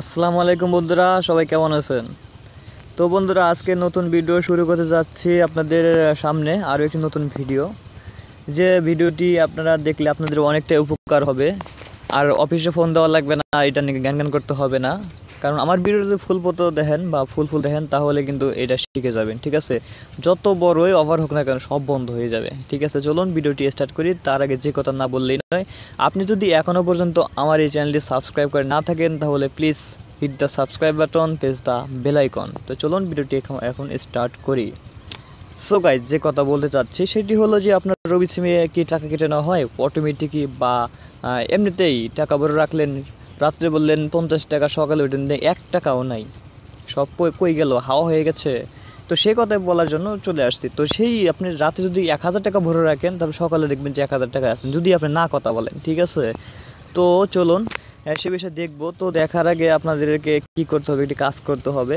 আসসালামু আলাইকুম বন্ধুরা সবাই কেমন আছেন তো বন্ধুরা আজকে নতুন ভিডিও শুরু করতে যাচ্ছি আপনাদের সামনে আরও একটি নতুন ভিডিও যে ভিডিওটি আপনারা দেখলে আপনাদের অনেকটাই উপকার হবে আর অফিসে ফোন দেওয়া লাগবে না এটা নিয়ে জ্ঞান জ্ঞান করতে হবে না কারণ আমার ভিডিও যদি ফুল পতো দেখেন বা ফুল ফুল দেখেন তাহলে কিন্তু এটা শিখে যাবেন ঠিক আছে যত বড়ই অভার হোক না কেন সব বন্ধ হয়ে যাবে ঠিক আছে চলুন ভিডিওটি স্টার্ট করি তার আগে যে কথা না বললেই নয় আপনি যদি এখনও পর্যন্ত আমার এই চ্যানেলটি সাবস্ক্রাইব করে না থাকেন তাহলে please hit the subscribe button press the bell icon তো চলুন ভিডিওটি এখন এখন স্টার্ট করি সো গাইজ যে কথা বলতে চাচ্ছি সেটি হলো যে আপনার রবি সিমে কি টাকা কেটে নেওয়া হয় অটোমেটিকই বা এমনিতেই টাকা ভরে রাখলেন রাত্রে বললেন পঞ্চাশ টাকা সকালে উঠেন এক টাকাও নাই সব কই গেল হাওয়া হয়ে গেছে তো সেই কথা বলার জন্য চলে আসছি তো সেই আপনি রাতে যদি এক হাজার টাকা ভরে রাখেন তাহলে সকালে দেখবেন যে এক হাজার টাকা আছেন যদি আপনি না কথা বলেন ঠিক আছে তো চলুন সে বিষয়ে দেখবো তো দেখার আগে আপনাদেরকে কি করতে হবে একটি কাজ করতে হবে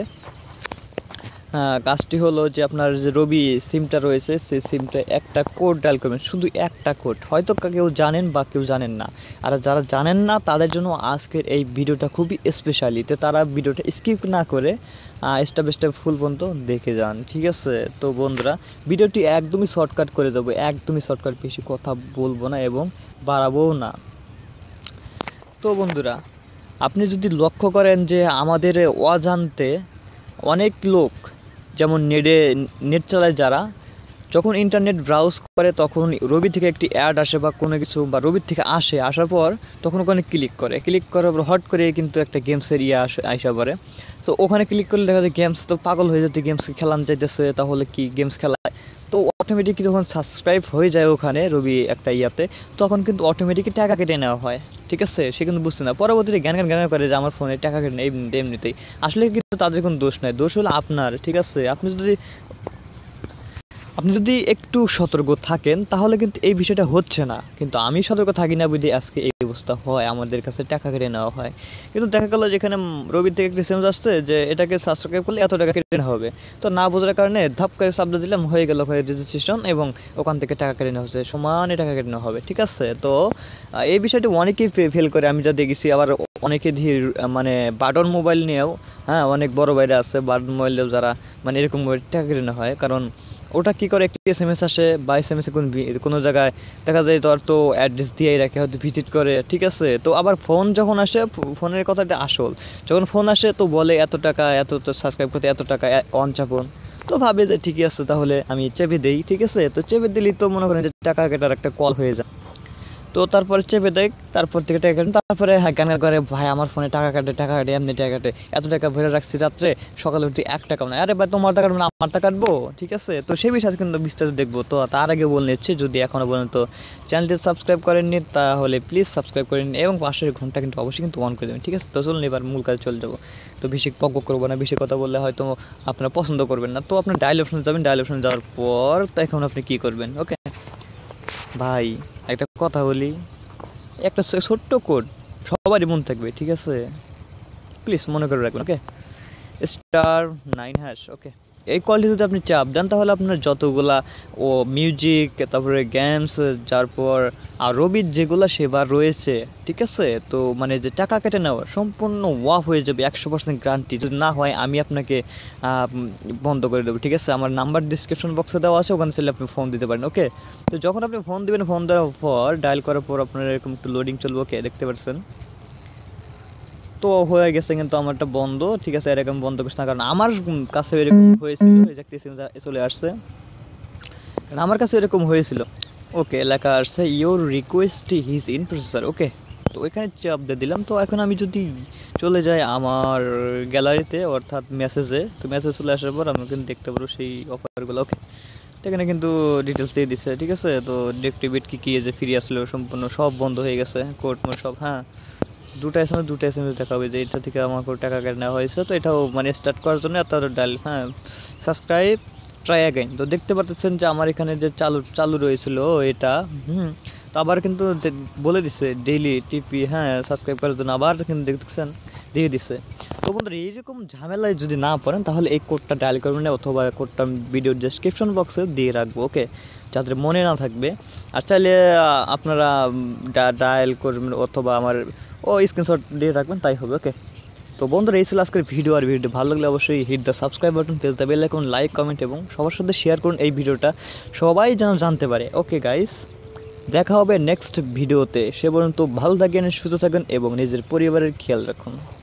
হ্যাঁ, কাজটি হলো যে আপনার যে রবি সিমটা রয়েছে সেই সিমটা একটা কোড ডাল করবেন শুধু একটা কোড হয়তো কেউ জানেন বা কেউ জানেন না আর যারা জানেন না তাদের জন্য আজকের এই ভিডিওটা খুবই স্পেশালি তো তারা ভিডিওটা স্কিপ না করে স্টেপ স্টেপ ফুল পর্যন্ত দেখে যান ঠিক আছে তো বন্ধুরা ভিডিওটি একদমই শর্টকাট করে দেবো একদমই শর্টকাট বেশি কথা বলবো না এবং বাড়াবও না তো বন্ধুরা আপনি যদি লক্ষ্য করেন যে আমাদের অজান্তে অনেক লোক যেমন নেটে নেট চালায় যারা যখন ইন্টারনেট ব্রাউজ করে তখন রবি থেকে একটি অ্যাড আসে বা কোনো কিছু বা রবির থেকে আসে আসার পর তখন ওখানে ক্লিক করে ক্লিক করার পর হট করে কিন্তু একটা গেমসের ইয়ে আসে আসা পরে তো ওখানে ক্লিক করলে দেখা যায় গেমস তো পাগল হয়ে যেতে গেমস খেলান চাইতেছে তাহলে কি গেমস খেলায় তো অটোমেটিক যখন সাবস্ক্রাইব হয়ে যায় ওখানে রবি একটা ইয়াতে তখন কিন্তু অটোমেটিক টাকা কেটে নেওয়া হয় ঠিক আছে সে কিন্তু বুঝতে না পরবর্তীতে জ্ঞান জ্ঞান জ্ঞান করে যে আমার ফোনে টাকা কেটে নেই এমনিতেই আসলে কিন্তু তাদের কোনো দোষ নাই দোষ হলো আপনার ঠিক আছে আপনি যদি আপনি যদি একটু সতর্ক থাকেন তাহলে কিন্তু এই বিষয়টা হচ্ছে না কিন্তু আমি সতর্ক থাকি না বুঝি আজকে এই অবস্থা হয় আমাদের কাছে টাকা কেটে নেওয়া হয় কিন্তু দেখা গেলো যেখানে রবির থেকে একটা সেমস আসছে যে এটাকে সাবস্ক্রাইব করলে এত টাকা কেটে নেওয়া হবে তো না বোঝার কারণে ধাপ করে সাবজা দিলাম হয়ে গেল হয়ে রেজিস্ট্রেশন এবং ওখান থেকে টাকা কেটে নেওয়া হচ্ছে সমানে টাকা কেটে নেওয়া হবে ঠিক আছে তো এই বিষয়টি অনেকেই ফেল করে আমি যা দেখেছি আবার অনেকে ধীর মানে বাটন মোবাইল নিয়েও হ্যাঁ অনেক বড় বাইরে আছে বাটন মোবাইলেও যারা মানে এরকম টাকা কেটে নেওয়া হয় কারণ ওটা কি করে একটি এস এম এস আসে বা এস এম এসে কোন কোনো জায়গায় দেখা যায় তোর তো অ্যাড্রেস দিয়েই রাখে হয়তো ভিজিট করে ঠিক আছে তো আবার ফোন যখন আসে ফোনের কথাটা আসল যখন ফোন আসে তো বলে এত টাকা এত সাবস্ক্রাইব করতে এত টাকা অন চাপন তো ভাবে যে ঠিকই আছে তাহলে আমি চেপে দিই ঠিক আছে তো চেপে দিলেই তো মনে করেন যে টাকা কেটার একটা কল হয়ে যায় তো তারপরে চেপে দেখ তারপর থেকে টাকা কাটে তারপরে হ্যাকানা করে ভাই আমার ফোনে টাকা কাটে টাকা কাটে এমনি টাকা কাটে এত টাকা ভরে রাখছি রাত্রে সকালে উঠে এক টাকা মানে আরে ভাই তোমার টাকা না আমার টাকা কাটবো ঠিক আছে তো সেই বিষয়ে কিন্তু বিস্তারিত দেখবো তো তার আগে বলে নিচ্ছি যদি এখনও পর্যন্ত চ্যানেলটি সাবস্ক্রাইব করেননি তাহলে প্লিজ সাবস্ক্রাইব করে নিন এবং পাশের ঘন্টা কিন্তু অবশ্যই কিন্তু অন করে দেবেন ঠিক আছে তো চলুন এবার মূল কাজে চলে যাবো তো বেশি পক করবো না বেশি কথা বললে হয়তো আপনারা পছন্দ করবেন না তো আপনার ডায়াল অপশনে যাবেন ডায়াল অপশনে যাওয়ার পর তো এখন আপনি কী করবেন ওকে ভাই একটা কথা বলি একটা ছোট্ট কোড সবারই মন থাকবে ঠিক আছে প্লিজ মনে করে রাখবেন okay star nine hash okay এই কোয়ালিটি যদি আপনি চাপ দেন তাহলে আপনার যতগুলা ও মিউজিক তারপরে গেমস তারপর আরবির যেগুলো সেবা রয়েছে ঠিক আছে তো মানে যে টাকা কেটে নেওয়া সম্পূর্ণ ওয়া হয়ে যাবে একশো পার্সেন্ট গ্যারান্টি যদি না হয় আমি আপনাকে বন্ধ করে দেবো ঠিক আছে আমার নাম্বার ডিসক্রিপশন বক্সে দেওয়া আছে ওখানে চাইলে আপনি ফোন দিতে পারেন ওকে তো যখন আপনি ফোন দেবেন ফোন দেওয়ার পর ডায়াল করার পর আপনার এরকম একটু লোডিং চলবে ওকে দেখতে পাচ্ছেন তো হয়ে গেছে কিন্তু আমার একটা বন্ধ ঠিক আছে এরকম বন্ধ করছে না কারণ আমার কাছে এরকম হয়েছিল চলে আসছে কারণ আমার কাছে এরকম হয়েছিল ওকে এলাকা আসছে your request is in processor okay তো ওইখানে চাপ দিয়ে দিলাম তো এখন আমি যদি চলে যাই আমার গ্যালারিতে অর্থাৎ মেসেজে তো মেসেজ চলে আসার পর আমি কিন্তু দেখতে পারবো সেই অফারগুলো ওকে এখানে কিন্তু ডিটেলস দিয়ে দিচ্ছে ঠিক আছে তো ডেক্টিভিট কী কী যে ফিরে আসলো সম্পূর্ণ সব বন্ধ হয়ে গেছে কোর্ট মোট সব হ্যাঁ দুটো এসএমএস দুটা এসএমএস দুটো দেখাবে যে এটা থেকে আমার টাকা কেটে নেওয়া হয়েছে তো এটাও মানে স্টার্ট করার জন্য এত ডাল হ্যাঁ সাবস্ক্রাইব ট্রাই অ্যাগেন তো দেখতে পাচ্ছেন যে আমার এখানে যে চালু চালু রয়েছিল এটা হুম তো আবার কিন্তু বলে দিছে ডেইলি টিপি হ্যাঁ সাবস্ক্রাইব করার জন্য আবার কিন্তু দেখতেছেন দিয়ে দিছে তো বন্ধুরা এইরকম ঝামেলায় যদি না পড়েন তাহলে এই কোডটা ডায়াল করবেন না অথবা কোডটা ভিডিও ডেসক্রিপশন বক্সে দিয়ে রাখবো ওকে যাদের মনে না থাকবে আর চাইলে আপনারা ডায়াল করবেন অথবা আমার ও স্ক্রিনশট দিয়ে রাখবেন তাই হবে ওকে তো বন্ধুরা এই ছিল আজকের ভিডিও আর ভিডিও ভালো লাগলে অবশ্যই hit the subscribe button press the bell এখন লাইক কমেন্ট এবং সবার সাথে শেয়ার করুন এই ভিডিওটা সবাই যেন জানতে পারে ওকে গাইস দেখা হবে নেক্সট ভিডিওতে সে পর্যন্ত ভালো থাকেন সুস্থ থাকেন এবং নিজের পরিবারের খেয়াল রাখুন